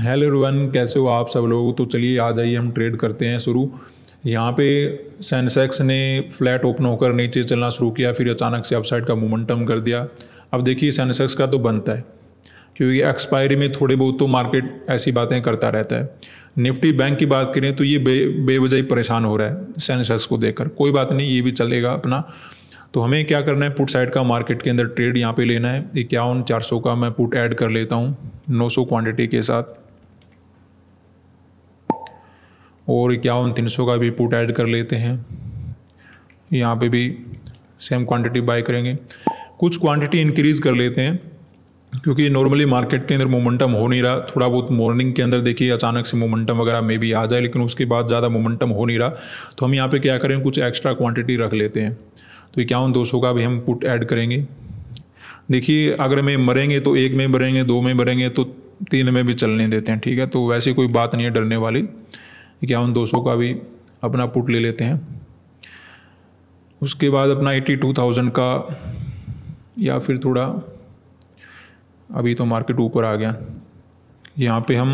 hello रुवन कैसे हो आप सब लोग तो चलिए आ जाइए हम ट्रेड करते हैं शुरू यहाँ पे सेंसेक्स ने फ्लैट ओपन होकर नीचे चलना शुरू किया फिर अचानक से अपसाइड का मोमेंटम कर दिया अब देखिए सेंसेक्स का तो बनता है क्योंकि एक्सपायरी में थोड़े बहुत तो मार्केट ऐसी बातें करता रहता है निफ्टी बैंक की बात करें तो ये बे बेवजह परेशान हो रहा है सेंसेक्स को देखकर कोई बात नहीं ये भी चलेगा अपना तो हमें क्या करना है पुट साइड का मार्केट के अंदर ट्रेड यहाँ पे लेना है इक्यावन चार सौ का मैं पुट ऐड कर लेता हूँ नौ सौ क्वान्टिटी के साथ और इक्यावन तीन सौ का भी पुट ऐड कर लेते हैं यहाँ पे भी सेम क्वांटिटी बाय करेंगे कुछ क्वांटिटी इंक्रीज़ कर लेते हैं क्योंकि नॉर्मली मार्केट के अंदर मोमेंटम हो नहीं रहा थोड़ा बहुत मॉर्निंग के अंदर देखिए अचानक से मोमेंटम वगैरह मे भी आ जाए लेकिन उसके बाद ज़्यादा मोमेंटम हो नहीं रहा तो हम यहाँ पे क्या करें कुछ एक्स्ट्रा क्वांटिटी रख लेते हैं तो इक्यावन दो सौ का भी हम पुट ऐड करेंगे देखिए अगर में मरेंगे तो एक में मरेंगे दो में मरेंगे तो तीन में भी चलने देते हैं ठीक है तो वैसे कोई बात नहीं है डरने वाली इक्यावन दो का भी अपना पुट ले लेते हैं उसके बाद अपना एट्टी टू थाउजेंड का या फिर थोड़ा अभी तो मार्केट ऊपर आ गया यहाँ पे हम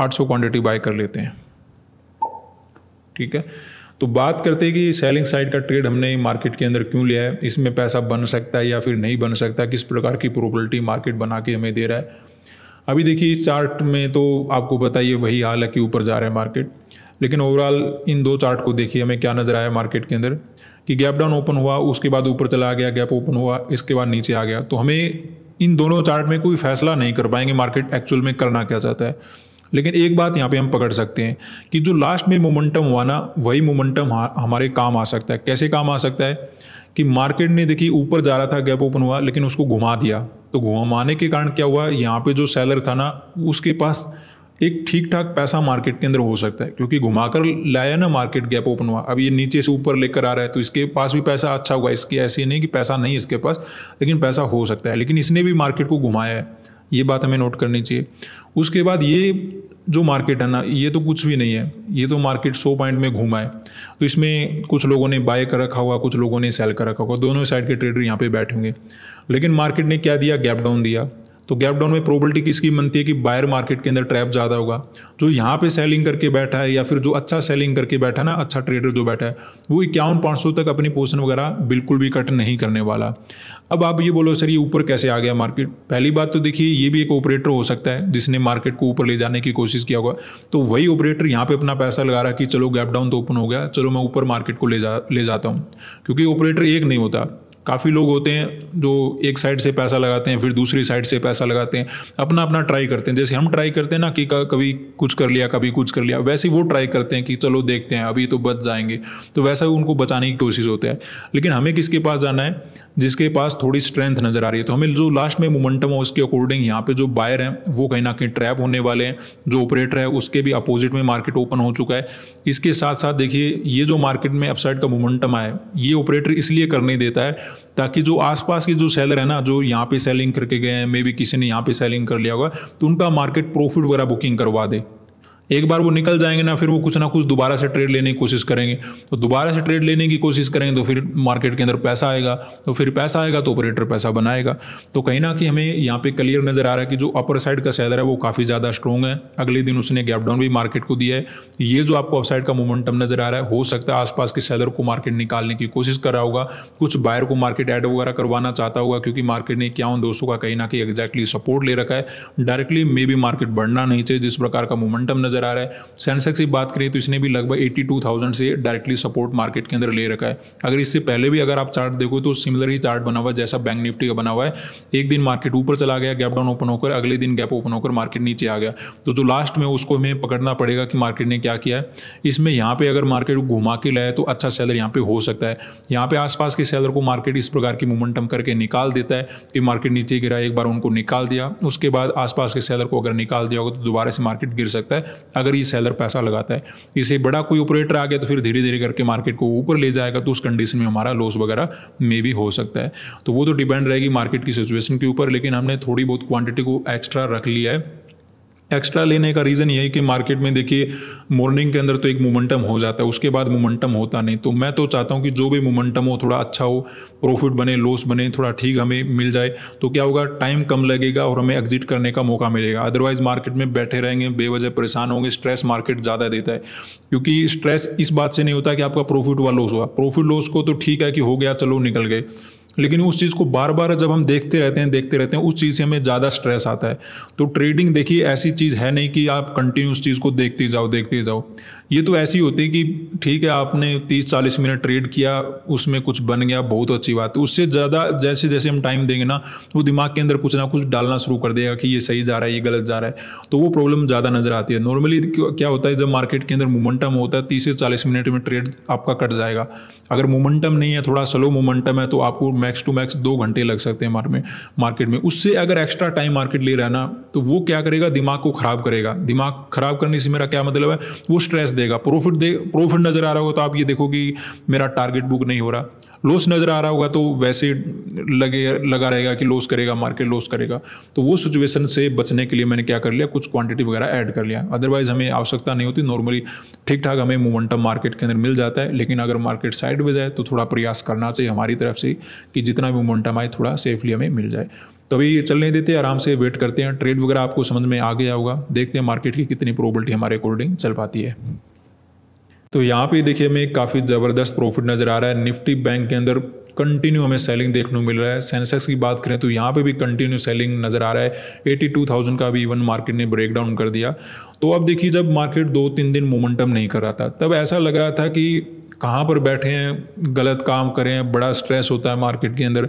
800 क्वांटिटी बाय कर लेते हैं ठीक है तो बात करते हैं कि सेलिंग साइड का ट्रेड हमने मार्केट के अंदर क्यों लिया है इसमें पैसा बन सकता है या फिर नहीं बन सकता किस प्रकार की प्रोबलिटी मार्केट बना के हमें दे रहा है अभी देखिए इस चार्ट में तो आपको बताइए वही हाल है कि ऊपर जा रहा है मार्केट लेकिन ओवरऑल इन दो चार्ट को देखिए हमें क्या नज़र आया मार्केट के अंदर कि गैप डाउन ओपन हुआ उसके बाद ऊपर चला गया गैप ओपन हुआ इसके बाद नीचे आ गया तो हमें इन दोनों चार्ट में कोई फैसला नहीं कर पाएंगे मार्केट एक्चुअल में करना क्या चाहता है लेकिन एक बात यहाँ पे हम पकड़ सकते हैं कि जो लास्ट में मोमेंटम हुआ ना वही मोमेंटम हमारे काम आ सकता है कैसे काम आ सकता है कि मार्केट ने देखिए ऊपर जा रहा था गैप ओपन हुआ लेकिन उसको घुमा दिया तो घुमाने के कारण क्या हुआ यहाँ पे जो सेलर था ना उसके पास एक ठीक ठाक पैसा मार्केट के अंदर हो सकता है क्योंकि घुमाकर लाया ना मार्केट गैप ओपन हुआ अब ये नीचे से ऊपर लेकर आ रहा है तो इसके पास भी पैसा अच्छा होगा इसके ऐसे नहीं कि पैसा नहीं इसके पास लेकिन पैसा हो सकता है लेकिन इसने भी मार्केट को घुमाया है ये बात हमें नोट करनी चाहिए उसके बाद ये जो मार्केट है ना ये तो कुछ भी नहीं है ये तो मार्केट सौ पॉइंट में घूमा है तो इसमें कुछ लोगों ने बाय कर रखा हुआ कुछ लोगों ने सेल कर रखा होगा दोनों साइड के ट्रेडर यहाँ पे बैठे होंगे लेकिन मार्केट ने क्या दिया गैप डाउन दिया तो गैप डाउन में प्रोबेबिलिटी किसकी बनती है कि बायर मार्केट के अंदर ट्रैप ज़्यादा होगा जो यहाँ पे सेलिंग करके बैठा है या फिर जो अच्छा सेलिंग करके बैठा है ना अच्छा ट्रेडर जो बैठा है वो इक्यावन पाँच सौ तक अपनी पोजिशन वगैरह बिल्कुल भी कट नहीं करने वाला अब आप ये बोलो सर ये ऊपर कैसे आ गया मार्केट पहली बात तो देखिए ये भी एक ऑपरेटर हो सकता है जिसने मार्केट को ऊपर ले जाने की कोशिश किया होगा तो वही ऑपरेटर यहाँ पे अपना पैसा लगा रहा कि चलो गैप डाउन तो ओपन हो गया चलो मैं ऊपर मार्केट को ले जा ले जाता हूँ क्योंकि ऑपरेटर एक नहीं होता काफ़ी लोग होते हैं जो एक साइड से पैसा लगाते हैं फिर दूसरी साइड से पैसा लगाते हैं अपना अपना ट्राई करते हैं जैसे हम ट्राई करते हैं ना कि कभी कुछ कर लिया कभी कुछ कर लिया वैसे वो ट्राई करते हैं कि चलो देखते हैं अभी तो बच जाएंगे तो वैसा उनको बचाने की कोशिश होता है लेकिन हमें किसके पास जाना है जिसके पास थोड़ी स्ट्रेंथ नज़र आ रही है तो हमें जो लास्ट में मोमेंटम है उसके अकॉर्डिंग यहाँ पे जो बायर हैं वो कहीं ना कहीं ट्रैप होने वाले हैं जो ऑपरेटर है उसके भी अपोजिट में मार्केट ओपन हो चुका है इसके साथ साथ देखिए ये जो मार्केट में अपसाइड का मोमेंटम आया ये ऑपरेटर इसलिए कर नहीं देता है ताकि जो आसपास के जो सेलर है ना जो यहाँ पे सेलिंग करके गए हैं मे बी किसी ने यहाँ पे सेलिंग कर लिया होगा तो उनका मार्केट प्रॉफिट वगैरह बुकिंग करवा दे एक बार वो निकल जाएंगे ना फिर वो कुछ ना कुछ दोबारा से ट्रेड लेने की कोशिश करेंगे तो दोबारा से ट्रेड लेने की कोशिश करेंगे तो फिर मार्केट के अंदर पैसा आएगा तो फिर पैसा आएगा तो ऑपरेटर पैसा बनाएगा तो कहीं ना कहीं हमें यहाँ पे क्लियर नज़र आ रहा है कि जो अपर साइड का सैदर है वो काफ़ी ज़्यादा स्ट्रॉन्ग है अगले दिन उसने गैप डाउन भी मार्केट को दिया है ये जो आपको अपसाइड का मोमेंटम नज़र आ रहा है हो सकता है आसपास के सैदर को मार्केट निकालने की कोशिश कर रहा होगा कुछ बायर को मार्केट ऐड वगैरह करवाना चाहता होगा क्योंकि मार्केट ने उन दोस्तों का कहीं ना कहीं एग्जैक्टली सपोर्ट ले रखा है डायरेक्टली मे भी मार्केट बढ़ना नहीं चाहिए जिस प्रकार का मोमेंटम नज़र नज़र आ रहा है सेंसेक्स की बात करें तो इसने भी लगभग एट्टी से डायरेक्टली सपोर्ट मार्केट के अंदर ले रखा है अगर इससे पहले भी अगर आप चार्ट देखो तो सिमिलर ही चार्ट बना हुआ है जैसा बैंक निफ्टी का बना हुआ है एक दिन मार्केट ऊपर चला गया गैप डाउन ओपन होकर अगले दिन गैप ओपन होकर मार्केट नीचे आ गया तो जो लास्ट में उसको हमें पकड़ना पड़ेगा कि मार्केट ने क्या किया है इसमें यहाँ पे अगर मार्केट घुमा के लाए तो अच्छा सेलर यहाँ पे हो सकता है यहाँ पे आसपास के सेलर को मार्केट इस प्रकार की मोमेंटम करके निकाल देता है कि मार्केट नीचे गिरा एक बार उनको निकाल दिया उसके बाद आसपास के सेलर को अगर निकाल दिया होगा तो दोबारा से मार्केट गिर सकता है अगर ये सेलर पैसा लगाता है इसे बड़ा कोई ऑपरेटर आ गया तो फिर धीरे धीरे करके मार्केट को ऊपर ले जाएगा तो उस कंडीशन में हमारा लॉस वगैरह मे भी हो सकता है तो वो तो डिपेंड रहेगी मार्केट की सिचुएशन के ऊपर लेकिन हमने थोड़ी बहुत क्वांटिटी को एक्स्ट्रा रख लिया है एक्स्ट्रा लेने का रीज़न यही कि मार्केट में देखिए मॉर्निंग के अंदर तो एक मोमेंटम हो जाता है उसके बाद मोमेंटम होता नहीं तो मैं तो चाहता हूँ कि जो भी मोमेंटम हो थोड़ा अच्छा हो प्रॉफिट बने लॉस बने थोड़ा ठीक हमें मिल जाए तो क्या होगा टाइम कम लगेगा और हमें एग्जिट करने का मौका मिलेगा अदरवाइज़ मार्केट में बैठे रहेंगे बेवजह परेशान होंगे स्ट्रेस मार्केट ज़्यादा देता है क्योंकि स्ट्रेस इस बात से नहीं होता कि आपका प्रॉफिट हुआ लॉस हुआ प्रॉफिट लॉस को तो ठीक है कि हो गया चलो निकल गए लेकिन उस चीज़ को बार बार जब हम देखते रहते हैं देखते रहते हैं उस चीज़ से हमें ज़्यादा स्ट्रेस आता है तो ट्रेडिंग देखिए ऐसी चीज़ है नहीं कि आप कंटिन्यू उस चीज़ को देखते जाओ देखते जाओ ये तो ऐसी होती है कि ठीक है आपने 30-40 मिनट ट्रेड किया उसमें कुछ बन गया बहुत अच्छी बात है उससे ज़्यादा जैसे जैसे हम टाइम देंगे ना वो दिमाग के अंदर कुछ ना कुछ डालना शुरू कर देगा कि ये सही जा रहा है ये गलत जा रहा है तो वो प्रॉब्लम ज़्यादा नज़र आती है नॉर्मली क्या होता है जब मार्केट के अंदर मोमेंटम होता है तीस से चालीस मिनट में ट्रेड आपका कट जाएगा अगर मोमेंटम नहीं है थोड़ा स्लो मोमेंटम है तो आपको मैक्स टू मैक्स दो घंटे लग सकते हैं मार्केट में मार्केट में उससे अगर एक्स्ट्रा टाइम मार्केट ले रहा है ना तो वो क्या करेगा दिमाग को ख़राब करेगा दिमाग ख़राब करने से मेरा क्या मतलब है वो स्ट्रेस देगा प्रॉफिट दे प्रॉफिट नज़र आ रहा होगा तो आप ये देखो कि मेरा टारगेट बुक नहीं हो रहा लॉस नज़र आ रहा होगा तो वैसे लगे लगा रहेगा कि लॉस करेगा मार्केट लॉस करेगा तो वो सिचुएशन से बचने के लिए मैंने क्या कर लिया कुछ क्वांटिटी वगैरह ऐड कर लिया अदरवाइज हमें आवश्यकता नहीं होती नॉर्मली ठीक ठाक हमें मोमेंटम मार्केट के अंदर मिल जाता है लेकिन अगर मार्केट साइड में जाए तो थोड़ा प्रयास करना चाहिए हमारी तरफ से कि जितना भी मोमेंटम आए थोड़ा सेफली हमें मिल जाए तो अभी चलने देते हैं आराम से वेट करते हैं ट्रेड वगैरह आपको समझ में आ गया होगा देखते हैं मार्केट की कितनी प्रोबेबिलिटी हमारे अकॉर्डिंग चल पाती है तो यहाँ पे देखिए हमें काफ़ी ज़बरदस्त प्रॉफिट नज़र आ रहा है निफ्टी बैंक के अंदर कंटिन्यू हमें सेलिंग देखने को मिल रहा है सेंसेक्स की बात करें तो यहाँ पे भी कंटिन्यू सेलिंग नज़र आ रहा है थाउजेंड का भी इवन मार्केट ने ब्रेक डाउन कर दिया तो अब देखिए जब मार्केट दो तीन दिन मोमेंटम नहीं कर रहा था तब ऐसा लग रहा था कि कहाँ पर बैठे हैं गलत काम करें बड़ा स्ट्रेस होता है मार्केट के अंदर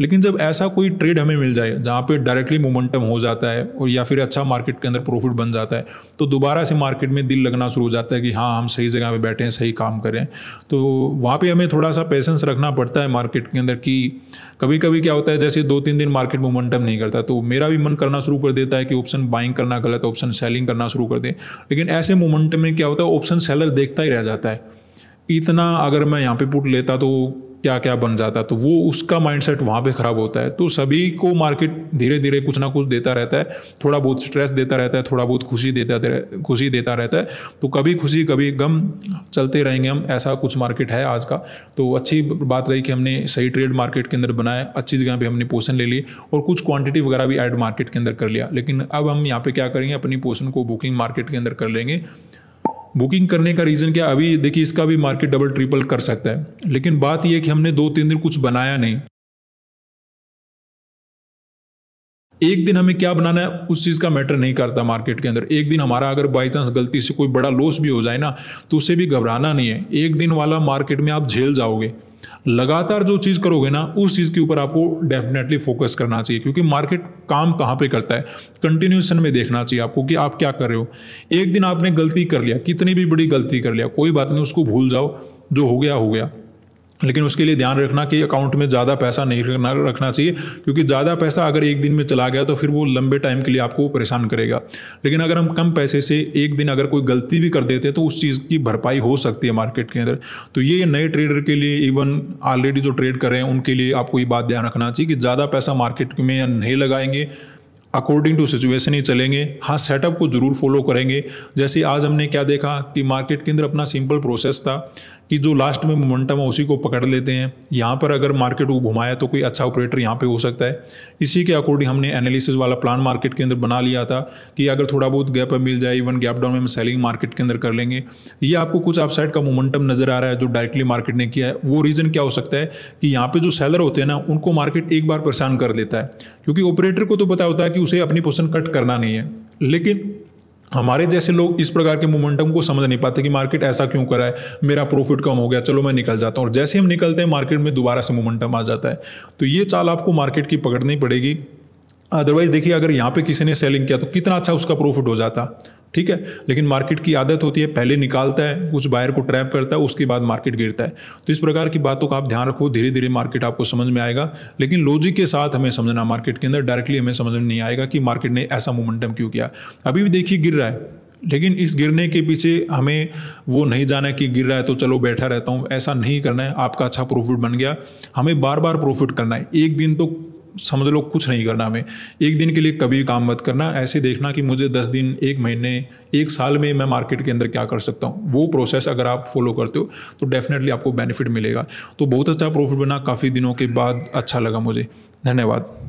लेकिन जब ऐसा कोई ट्रेड हमें मिल जाए जहाँ पे डायरेक्टली मोमेंटम हो जाता है और या फिर अच्छा मार्केट के अंदर प्रॉफिट बन जाता है तो दोबारा से मार्केट में दिल लगना शुरू हो जाता है कि हाँ हम सही जगह पर बैठे हैं सही काम करें तो वहाँ पर हमें थोड़ा सा पेशेंस रखना पड़ता है मार्केट के अंदर कि कभी कभी क्या होता है जैसे दो तीन दिन मार्केट मोमेंटम नहीं करता तो मेरा भी मन करना शुरू कर देता है कि ऑप्शन बाइंग करना गलत ऑप्शन सेलिंग करना शुरू कर दे लेकिन ऐसे मोमेंटम में क्या होता है ऑप्शन सेलर देखता ही रह जाता है इतना अगर मैं यहाँ पे पुट लेता तो क्या क्या बन जाता है तो वो उसका माइंडसेट वहाँ पे ख़राब होता है तो सभी को मार्केट धीरे धीरे कुछ ना कुछ देता रहता है थोड़ा बहुत स्ट्रेस देता रहता है थोड़ा बहुत खुशी देता खुशी देता रहता है तो कभी खुशी कभी गम चलते रहेंगे हम ऐसा कुछ मार्केट है आज का तो अच्छी बात रही कि हमने सही ट्रेड मार्केट के अंदर बनाया अच्छी जगह पर हमने पोषण ले ली और कुछ क्वान्टिटी वगैरह भी एड मार्केट के अंदर कर लिया लेकिन अब हम यहाँ पर क्या करेंगे अपनी पोषण को बुकिंग मार्केट के अंदर कर लेंगे बुकिंग करने का रीज़न क्या अभी देखिए इसका भी मार्केट डबल ट्रिपल कर सकता है लेकिन बात यह कि हमने दो तीन दिन कुछ बनाया नहीं एक दिन हमें क्या बनाना है उस चीज़ का मैटर नहीं करता मार्केट के अंदर एक दिन हमारा अगर बाई चांस गलती से कोई बड़ा लॉस भी हो जाए ना तो उसे भी घबराना नहीं है एक दिन वाला मार्केट में आप झेल जाओगे लगातार जो चीज़ करोगे ना उस चीज़ के ऊपर आपको डेफिनेटली फोकस करना चाहिए क्योंकि मार्केट काम कहाँ पे करता है कंटिन्यूशन में देखना चाहिए आपको कि आप क्या कर रहे हो एक दिन आपने गलती कर लिया कितनी भी बड़ी गलती कर लिया कोई बात नहीं उसको भूल जाओ जो हो गया हो गया लेकिन उसके लिए ध्यान रखना कि अकाउंट में ज़्यादा पैसा नहीं रखना रखना चाहिए क्योंकि ज़्यादा पैसा अगर एक दिन में चला गया तो फिर वो लंबे टाइम के लिए आपको परेशान करेगा लेकिन अगर हम कम पैसे से एक दिन अगर कोई गलती भी कर देते हैं तो उस चीज़ की भरपाई हो सकती है मार्केट के अंदर तो ये नए ट्रेडर के लिए इवन ऑलरेडी जो ट्रेड कर रहे हैं उनके लिए आपको ये बात ध्यान रखना चाहिए कि ज़्यादा पैसा मार्केट में नहीं लगाएंगे अकॉर्डिंग टू सिचुएशन ही चलेंगे हाँ सेटअप को ज़रूर फॉलो करेंगे जैसे आज हमने क्या देखा कि मार्केट के अंदर अपना सिंपल प्रोसेस था कि जो लास्ट में मोमेंटम है उसी को पकड़ लेते हैं यहाँ पर अगर मार्केट को घुमाया तो कोई अच्छा ऑपरेटर यहाँ पे हो सकता है इसी के अकॉर्डिंग हमने एनालिसिस वाला प्लान मार्केट के अंदर बना लिया था कि अगर थोड़ा बहुत गैप मिल जाए इवन गैप डाउन में हम सेलिंग मार्केट के अंदर कर लेंगे ये आपको कुछ अपसाइड का मोमेंटम नज़र आ रहा है जो डायरेक्टली मार्केट ने किया है वो रीज़न क्या हो सकता है कि यहाँ पर जो सेलर होते हैं ना उनको मार्केट एक बार परेशान कर देता है क्योंकि ऑपरेटर को तो पता होता है कि उसे अपनी पोजिशन कट करना नहीं है लेकिन हमारे जैसे लोग इस प्रकार के मोमेंटम को समझ नहीं पाते कि मार्केट ऐसा क्यों करा है मेरा प्रॉफिट कम हो गया चलो मैं निकल जाता हूँ और जैसे हम निकलते हैं मार्केट में दोबारा से मोमेंटम आ जाता है तो ये चाल आपको मार्केट की पकड़नी पड़ेगी अदरवाइज़ देखिए अगर यहाँ पे किसी ने सेलिंग किया तो कितना अच्छा उसका प्रॉफिट हो जाता ठीक है लेकिन मार्केट की आदत होती है पहले निकालता है कुछ बायर को ट्रैप करता है उसके बाद मार्केट गिरता है तो इस प्रकार की बातों का आप ध्यान रखो धीरे धीरे मार्केट आपको समझ में आएगा लेकिन लॉजिक के साथ हमें समझना मार्केट के अंदर डायरेक्टली हमें समझ में नहीं आएगा कि मार्केट ने ऐसा मोमेंटम क्यों किया अभी भी देखिए गिर रहा है लेकिन इस गिरने के पीछे हमें वो नहीं जाना कि गिर रहा है तो चलो बैठा रहता हूँ ऐसा नहीं करना है आपका अच्छा प्रॉफिट बन गया हमें बार बार प्रॉफिट करना है एक दिन तो समझ लो कुछ नहीं करना हमें एक दिन के लिए कभी काम मत करना ऐसे देखना कि मुझे दस दिन एक महीने एक साल में मैं मार्केट के अंदर क्या कर सकता हूँ वो प्रोसेस अगर आप फॉलो करते हो तो डेफिनेटली आपको बेनिफिट मिलेगा तो बहुत अच्छा प्रॉफिट बना काफ़ी दिनों के बाद अच्छा लगा मुझे धन्यवाद